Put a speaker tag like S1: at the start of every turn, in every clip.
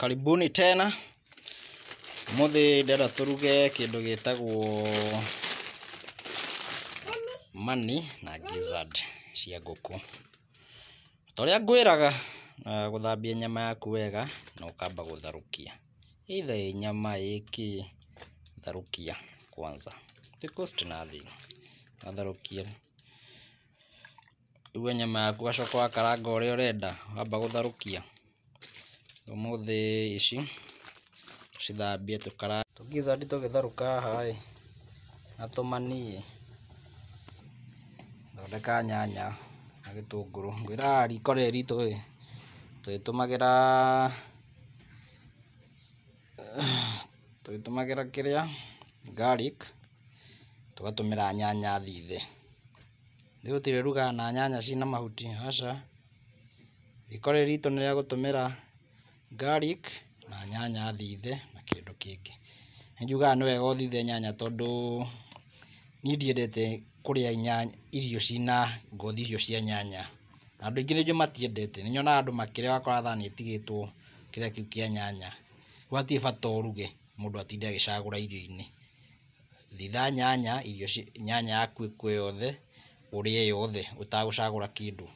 S1: karibuni tena muthi ndĩrenda turuge kindu gitagwo mani na gizzard cia ngũkũ toria ũrĩa ngwĩraga gũthambia nyama yaku wega na ukamba gutharukia either nyama ĩkĩ tharukia kwanza cost nothing watharũkia iwe nyama yaku gacoka wakaranga ũrĩa urenda wamba gutharukia muthi ici tucithambie tukara tugiza ndi tugitharuka haha ĩ na tumanie thondeka nyanya na gĩtũngũrũ ngwĩra riko rĩrĩ ritũ ĩ tũgĩtũmagĩra tũgĩtũmagĩra kĩrĩa garlic tũgatũmĩra nyanya thithe rĩu tũtirĩrugaga na nyanya cina mahuti aca riko rĩrĩ ritũ nĩ rĩa garlic na nyanya thithe na kĩndũ kĩngĩ. Nĩ njugaga nĩ wega ũthithe nyanya tondũ niĩ ndiendete kũrĩa irio ciĩna ngothi icio cia nyanya, na andũ aingĩ nĩnjũĩ matiendete. Nĩ nyonaga andũ makĩrĩa ũgakora thani ĩtigĩtwo kĩrĩa kĩu kĩa nyanya. Gũgatirĩ bata ũruge mũndũ atinde agĩcagũra irio-inĩ. Thitha nyanya, irio nyanya yaku ĩkue yothe, ũrĩe yothe ũtagũcagũra kĩndũ.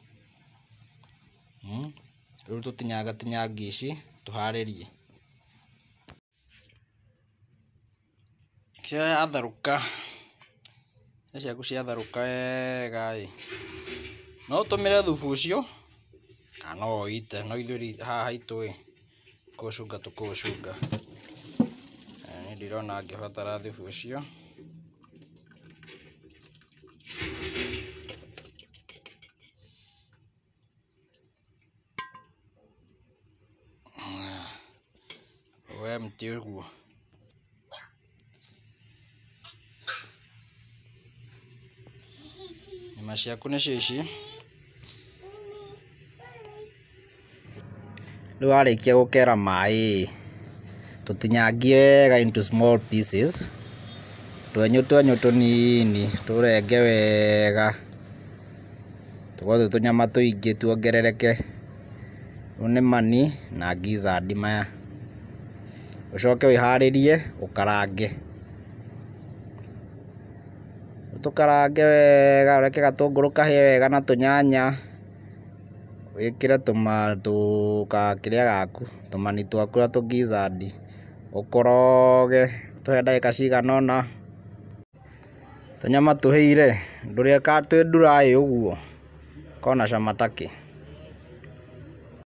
S1: Hmm? rä u tå tinyaga tinyangi ici tå harä rie kä yatharå cia ciaku ciatharå ka wega ä no tå mä re thubu å cio kana no oite no ithuä haha haitå ä kå cunga tå kå cunga nä ndä rona ngä batara thubu å cio Bora mtego. nyama ciaku nĩ cici rĩu warĩkia gũkera maĩ tũtinyangie wega into small pieces twenyũ twenyũ tũnini tũrenge wega tũgothe tũnyama tũingĩ tuongerereke rĩu nĩ mani na gizzard maya ucoke wiharĩrie ũkarange tũkarange wega ũreke gatũngũrũ kahĩe wega na tũnyanya wĩkĩre tũma kĩrĩa gaku tũmani twaku na tũgizzard ũkoroge tũhe ndagĩka cigana ũna tũnyama tũhĩire ndũrĩe ka twĩ dry ũguo kona cama takĩ